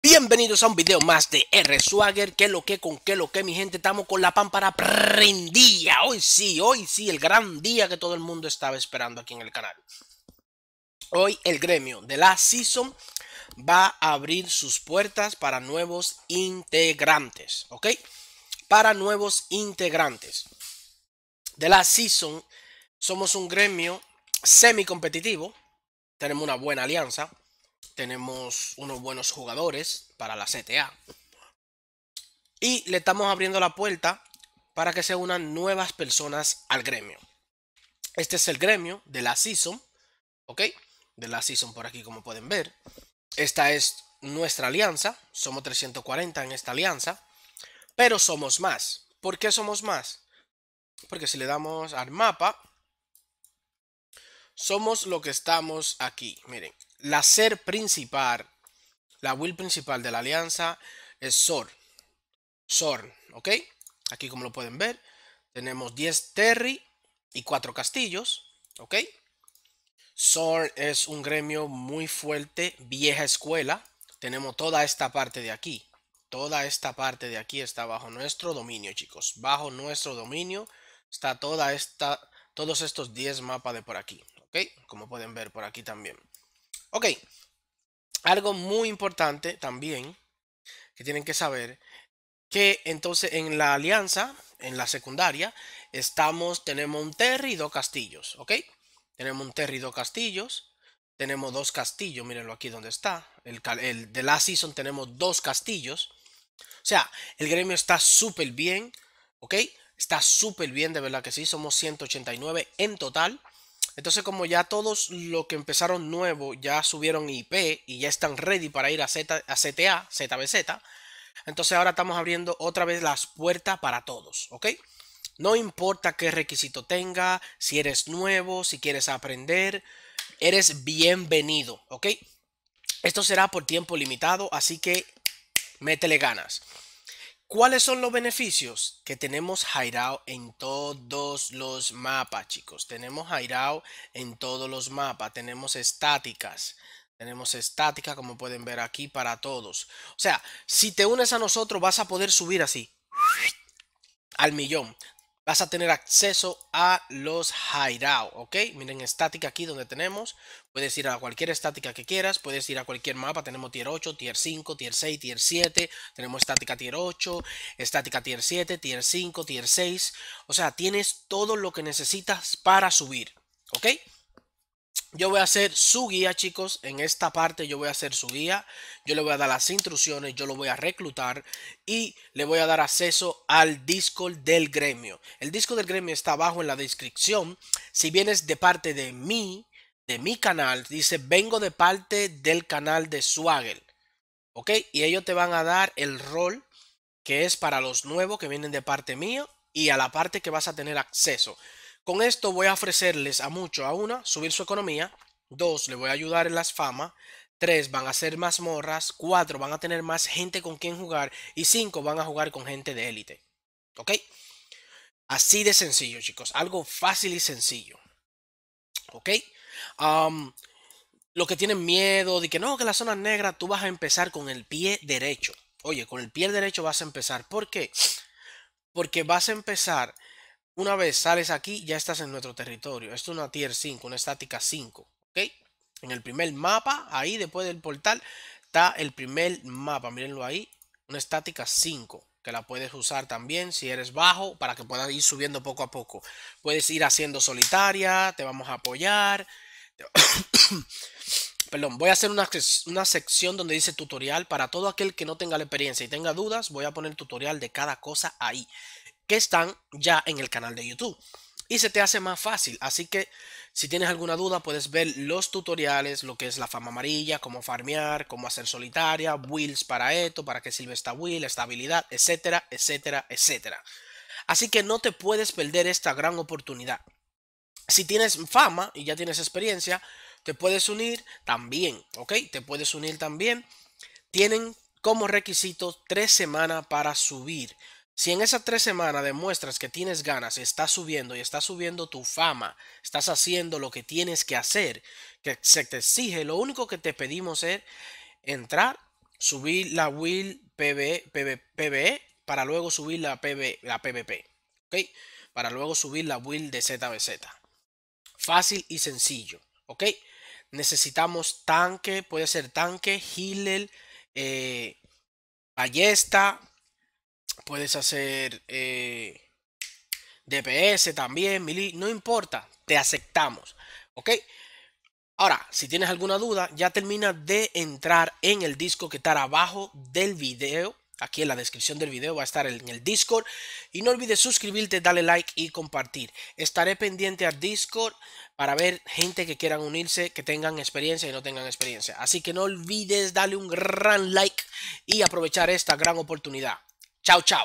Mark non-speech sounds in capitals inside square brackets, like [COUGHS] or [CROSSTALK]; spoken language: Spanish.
Bienvenidos a un video más de R Swagger. Que lo que con que lo que mi gente estamos con la para prendida. Hoy sí, hoy sí, el gran día que todo el mundo estaba esperando aquí en el canal. Hoy el gremio de la season va a abrir sus puertas para nuevos integrantes, ¿ok? Para nuevos integrantes de la season somos un gremio semi competitivo. Tenemos una buena alianza tenemos unos buenos jugadores para la CTA. Y le estamos abriendo la puerta para que se unan nuevas personas al gremio. Este es el gremio de la Season, ¿ok? De la Season por aquí como pueden ver. Esta es nuestra alianza, somos 340 en esta alianza, pero somos más. ¿Por qué somos más? Porque si le damos al mapa, somos lo que estamos aquí. Miren, la ser principal, la will principal de la alianza es SOR. SOR, ¿ok? Aquí como lo pueden ver, tenemos 10 Terry y 4 castillos, ¿ok? SOR es un gremio muy fuerte, vieja escuela. Tenemos toda esta parte de aquí. Toda esta parte de aquí está bajo nuestro dominio, chicos. Bajo nuestro dominio está toda esta, todos estos 10 mapas de por aquí, ¿ok? Como pueden ver por aquí también. Ok, algo muy importante también que tienen que saber, que entonces en la alianza, en la secundaria, estamos, tenemos un Terry y dos castillos, ¿ok? Tenemos un Terry y dos castillos. Tenemos dos castillos, mírenlo aquí donde está. El, de la season tenemos dos castillos. O sea, el gremio está súper bien, ¿ok? Está súper bien, de verdad que sí. Somos 189 en total. Entonces, como ya todos los que empezaron nuevo ya subieron IP y ya están ready para ir a, Z, CTA, ZBZ, entonces ahora estamos abriendo otra vez las puertas para todos, ¿ok? No importa qué requisito tenga, si eres nuevo, si quieres aprender, eres bienvenido, ¿ok? Esto será por tiempo limitado, así que métele ganas. ¿Cuáles son los beneficios? Que tenemos Hairao en todos los mapas, chicos. Tenemos Hairao en todos los mapas. Tenemos estáticas. Tenemos estática, como pueden ver aquí, para todos. O sea, si te unes a nosotros, vas a poder subir así. Al millón vas a tener acceso a los hideout, ¿ok? Miren estática aquí donde tenemos, puedes ir a cualquier estática que quieras, puedes ir a cualquier mapa, tenemos tier 8, tier 5, tier 6, tier 7, tenemos estática tier 8, estática tier 7, tier 5, tier 6, o sea, tienes todo lo que necesitas para subir, ¿ok? Yo voy a hacer su guía, chicos. En esta parte yo voy a hacer su guía. Yo le voy a dar las instrucciones, yo lo voy a reclutar y le voy a dar acceso al Discord del gremio. El Discord del gremio está abajo en la descripción. Si vienes de parte de mí, de mi canal, dice vengo de parte del canal de Swaggle. ¿Ok? Y ellos te van a dar el rol que es para los nuevos que vienen de parte mía y a la parte que vas a tener acceso. Con esto voy a ofrecerles a muchos, a una, subir su economía, dos, le voy a ayudar en las fama. tres, van a hacer más morras, cuatro, van a tener más gente con quien jugar y cinco, van a jugar con gente de élite. ¿Ok? Así de sencillo, chicos. Algo fácil y sencillo. ¿Ok? lo que tienen miedo de que no, que la zona negra, tú vas a empezar con el pie derecho. Oye, con el pie derecho vas a empezar. ¿Por qué? Porque vas a empezar una vez sales aquí, ya estás en nuestro territorio. Esto es una tier 5, una estática 5. ¿Ok? En el primer mapa, ahí después del portal, está el primer mapa. Mírenlo ahí. Una estática 5 que la puedes usar también si eres bajo para que puedas ir subiendo poco a poco. Puedes ir haciendo solitaria, te vamos a apoyar. [COUGHS] Perdón, voy a hacer una, una, sección donde dice tutorial para todo aquel que no tenga la experiencia y tenga dudas. Voy a poner tutorial de cada cosa ahí que están ya en el canal de YouTube. Y se te hace más fácil. Así que si tienes alguna duda, puedes ver los tutoriales, lo que es la fama amarilla, cómo farmear, cómo hacer solitaria, wills para esto, para qué sirve esta will, estabilidad, etcétera, etcétera, etcétera. Así que no te puedes perder esta gran oportunidad. Si tienes fama y ya tienes experiencia, te puedes unir también, ¿ok? Te puedes unir también. Tienen como requisito tres semanas para subir. Si en esas tres semanas demuestras que tienes ganas, estás subiendo y estás subiendo tu fama, estás haciendo lo que tienes que hacer, que se te exige, lo único que te pedimos es entrar, subir la will PB, PB, PBE para luego subir la, PB, la PVP, Para luego subir la will de ZBZ. Fácil y sencillo, ¿ok? Necesitamos tanque, puede ser tanque, healer, eh, ballesta, puedes hacer eh, DPS también, mili, no importa, te aceptamos. ¿Ok? Ahora, si tienes alguna duda, ya termina de entrar en el disco que está abajo del video. Aquí en la descripción del video va a estar en el Discord. Y no olvides suscribirte, darle like y compartir. Estaré pendiente al Discord para ver gente que quieran unirse, que tengan experiencia y no tengan experiencia. Así que no olvides darle un gran like y aprovechar esta gran oportunidad. Chao, chao.